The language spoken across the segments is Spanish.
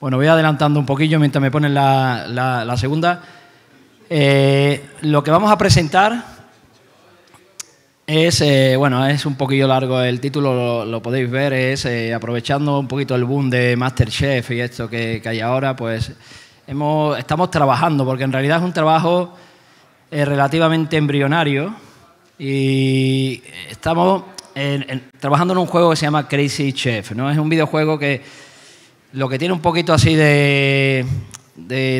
Bueno, voy adelantando un poquillo mientras me ponen la, segunda. Eh, lo que vamos a presentar es, eh, bueno, es un poquillo largo el título, lo, podéis ver, es eh, aprovechando un poquito el boom de Masterchef y esto que, hay ahora, pues hemos, estamos trabajando, porque en realidad es un trabajo relativamente embrionario y estamos trabajando en un juego que se llama Crazy Chef, ¿no? Es un videojuego que lo que tiene un poquito así de,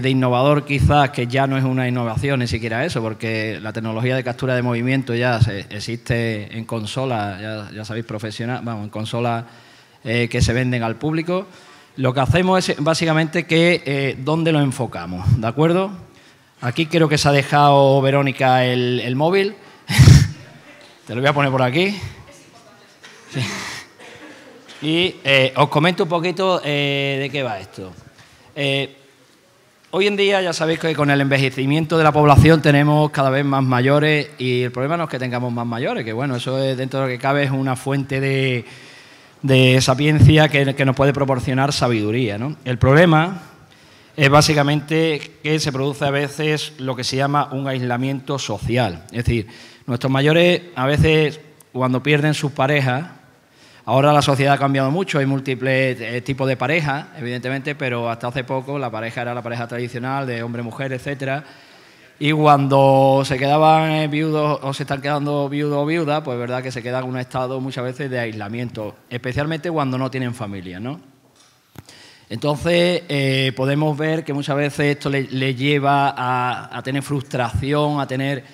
innovador quizás, que ya no es una innovación ni siquiera eso, porque la tecnología de captura de movimiento ya existe en consolas, ya, sabéis, profesional, vamos, en consolas eh, que se venden al público. Lo que hacemos es básicamente que eh, dónde lo enfocamos, ¿de acuerdo? Aquí creo que se ha dejado Verónica el, el móvil. Te lo voy a poner por aquí. Sí. Y eh, os comento un poquito eh, de qué va esto. Eh, hoy en día ya sabéis que con el envejecimiento de la población tenemos cada vez más mayores y el problema no es que tengamos más mayores, que bueno, eso es, dentro de lo que cabe es una fuente de, de sapiencia que, que, nos puede proporcionar sabiduría. ¿no? El problema es básicamente que se produce a veces lo que se llama un aislamiento social. Es decir, nuestros mayores a veces cuando pierden sus parejas, Ahora la sociedad ha cambiado mucho, hay múltiples eh, tipos de parejas, evidentemente, pero hasta hace poco la pareja era la pareja tradicional de hombre-mujer, etcétera. Y cuando se quedaban eh, viudos o se están quedando viudos o viuda, pues verdad que se quedan en un estado muchas veces de aislamiento, especialmente cuando no tienen familia, ¿no? Entonces, eh, podemos ver que muchas veces esto les lleva a, tener frustración, a tener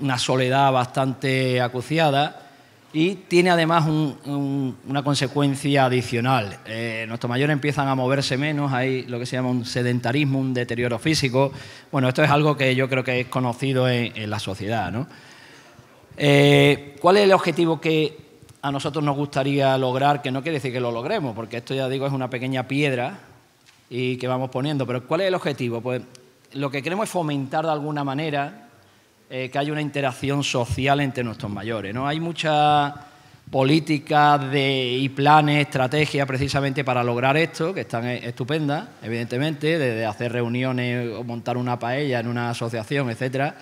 una soledad bastante acuciada y tiene además una consecuencia adicional. Eh, nuestros mayores empiezan a moverse menos, hay lo que se llama un sedentarismo, un deterioro físico. Bueno, esto es algo que yo creo que es conocido en, la sociedad. ¿no? Eh, ¿Cuál es el objetivo que a nosotros nos gustaría lograr? Que no quiere decir que lo logremos, porque esto ya digo es una pequeña piedra y que vamos poniendo. Pero ¿cuál es el objetivo? Pues lo que queremos es fomentar de alguna manera eh, que haya una interacción social entre nuestros mayores. ¿no? Hay muchas políticas y planes, estrategias precisamente para lograr esto, que están eh, estupendas, evidentemente, desde hacer reuniones o montar una paella en una asociación, etcétera.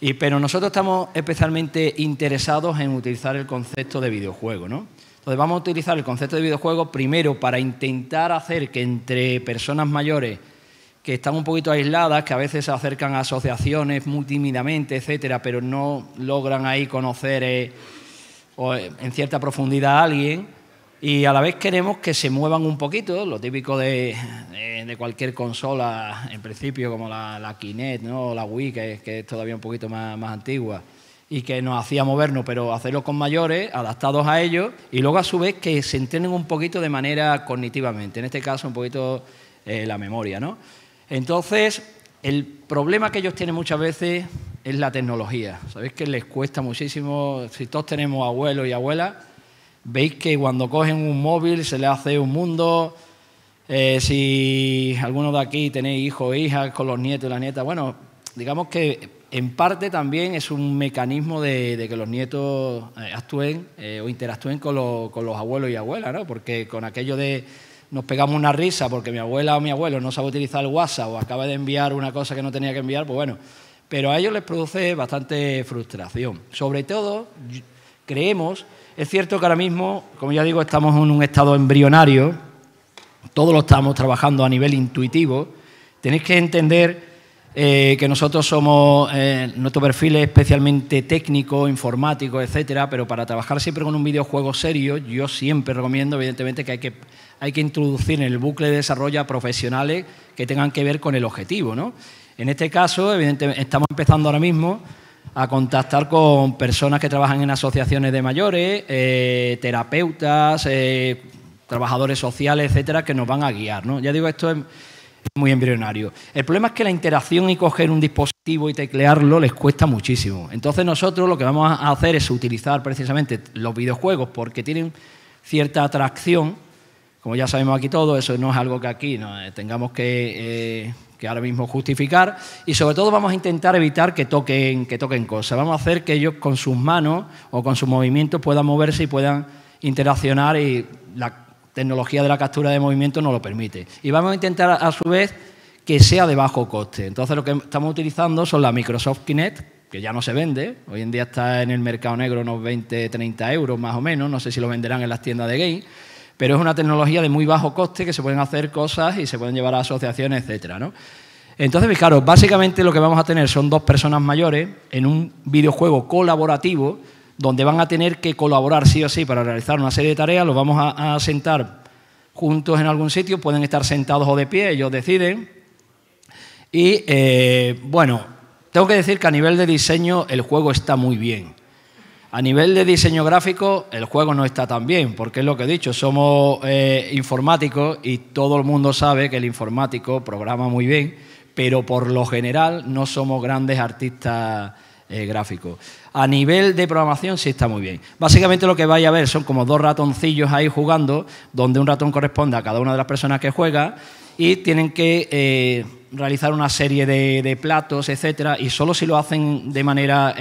Y, pero nosotros estamos especialmente interesados en utilizar el concepto de videojuego, ¿no? Entonces vamos a utilizar el concepto de videojuego primero para intentar hacer que entre personas mayores que están un poquito aisladas, que a veces se acercan a asociaciones muy tímidamente, etcétera, pero no logran ahí conocer eh, eh, en cierta profundidad a alguien. Y a la vez queremos que se muevan un poquito, lo típico de, cualquier consola, en principio, como la, la Kinect ¿no? o la Wii, que, es todavía un poquito más, antigua, y que nos hacía movernos, pero hacerlo con mayores, adaptados a ellos, y luego a su vez que se entrenen un poquito de manera cognitivamente, en este caso un poquito eh, la memoria, ¿no? Entonces, el problema que ellos tienen muchas veces es la tecnología. Sabéis que les cuesta muchísimo, si todos tenemos abuelos y abuelas, veis que cuando cogen un móvil se les hace un mundo. Eh, si alguno de aquí tenéis hijos e hijas con los nietos y las nietas, bueno, digamos que en parte también es un mecanismo de, que los nietos eh, actúen eh, o interactúen con, con, los abuelos y abuelas, ¿no? Porque con aquello de nos pegamos una risa porque mi abuela o mi abuelo no sabe utilizar el WhatsApp o acaba de enviar una cosa que no tenía que enviar, pues bueno. Pero a ellos les produce bastante frustración. Sobre todo, creemos, es cierto que ahora mismo, como ya digo, estamos en un estado embrionario, todos lo estamos trabajando a nivel intuitivo. Tenéis que entender eh, que nosotros somos, eh, nuestro perfil es especialmente técnico, informático, etcétera, pero para trabajar siempre con un videojuego serio, yo siempre recomiendo, evidentemente, que hay que hay que introducir en el bucle de desarrollo a profesionales que tengan que ver con el objetivo. ¿no? En este caso, evidentemente, estamos empezando ahora mismo a contactar con personas que trabajan en asociaciones de mayores, eh, terapeutas, eh, trabajadores sociales, etcétera, que nos van a guiar. ¿no? Ya digo, esto es muy embrionario. El problema es que la interacción y coger un dispositivo y teclearlo les cuesta muchísimo. Entonces nosotros lo que vamos a hacer es utilizar precisamente los videojuegos porque tienen cierta atracción como ya sabemos aquí todo, eso no es algo que aquí eh, tengamos eh, que, ahora mismo justificar. Y sobre todo vamos a intentar evitar que toquen, que toquen cosas. Vamos a hacer que ellos con sus manos o con sus movimientos puedan moverse y puedan interaccionar y la tecnología de la captura de movimiento no lo permite. Y vamos a intentar a su vez que sea de bajo coste. Entonces lo que estamos utilizando son la Microsoft Kinect, que ya no se vende, hoy en día está en el mercado negro unos 20, 30 euros más o menos, no sé si lo venderán en las tiendas de game pero es una tecnología de muy bajo coste que se pueden hacer cosas y se pueden llevar a asociaciones, etcétera, ¿no? Entonces, fijaros, básicamente lo que vamos a tener son dos personas mayores en un videojuego colaborativo donde van a tener que colaborar sí o sí para realizar una serie de tareas, los vamos a, sentar juntos en algún sitio, pueden estar sentados o de pie, ellos deciden. Y eh, bueno, tengo que decir que a nivel de diseño el juego está muy bien. A nivel de diseño gráfico, el juego no está tan bien, porque es lo que he dicho, somos eh, informáticos y todo el mundo sabe que el informático programa muy bien, pero por lo general no somos grandes artistas eh, gráficos. A nivel de programación sí está muy bien. Básicamente lo que vais a ver son como dos ratoncillos ahí jugando, donde un ratón corresponde a cada una de las personas que juega y tienen que eh, realizar una serie de, de, platos, etcétera, y solo si lo hacen de manera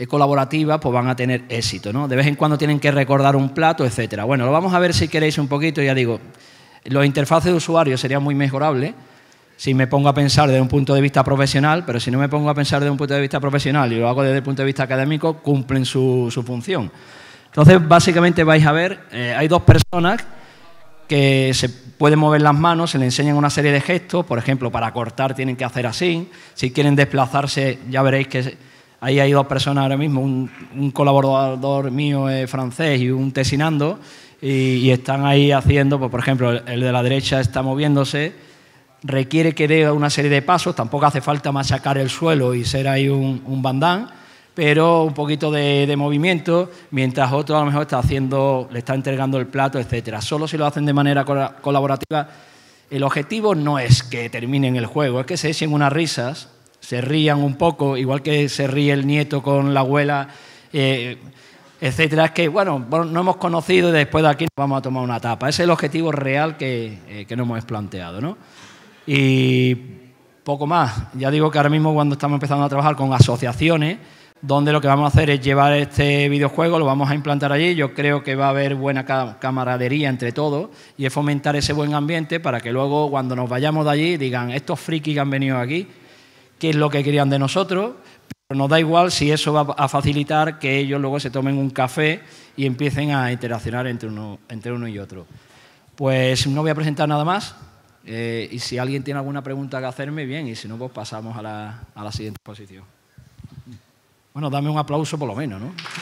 eh, colaborativa, pues van a tener éxito. ¿no? De vez en cuando tienen que recordar un plato, etcétera. Bueno, lo vamos a ver si queréis un poquito, ya digo, los interfaces de usuario serían muy mejorables si me pongo a pensar desde un punto de vista profesional, pero si no me pongo a pensar desde un punto de vista profesional y lo hago desde el punto de vista académico, cumplen su, función. Entonces, básicamente vais a ver, eh, hay dos personas que se pueden mover las manos, se le enseñan una serie de gestos, por ejemplo, para cortar tienen que hacer así, si quieren desplazarse ya veréis que Ahí hay dos personas ahora mismo, un, colaborador mío es francés y un tesinando, y, están ahí haciendo, pues, por ejemplo, el, de la derecha está moviéndose, requiere que dé una serie de pasos, tampoco hace falta machacar el suelo y ser ahí un, bandán, pero un poquito de, movimiento, mientras otro a lo mejor está haciendo, le está entregando el plato, etcétera. Solo si lo hacen de manera colaborativa, el objetivo no es que terminen el juego, es que se echen unas risas se rían un poco, igual que se ríe el nieto con la abuela, etc. Eh, etcétera. Es que, bueno, no hemos conocido y después de aquí nos vamos a tomar una tapa. Ese es el objetivo real eh, que, nos hemos planteado, ¿no? Y poco más. Ya digo que ahora mismo cuando estamos empezando a trabajar con asociaciones, donde lo que vamos a hacer es llevar este videojuego, lo vamos a implantar allí, yo creo que va a haber buena camaradería entre todos y es fomentar ese buen ambiente para que luego cuando nos vayamos de allí digan, estos frikis que han venido aquí, qué es lo que querían de nosotros, pero nos da igual si eso va a facilitar que ellos luego se tomen un café y empiecen a interaccionar entre uno, entre uno y otro. Pues no voy a presentar nada más. Eh, y si alguien tiene alguna pregunta que hacerme, bien, y si no, pues pasamos a la, a la siguiente exposición. Bueno, dame un aplauso por lo menos, ¿no?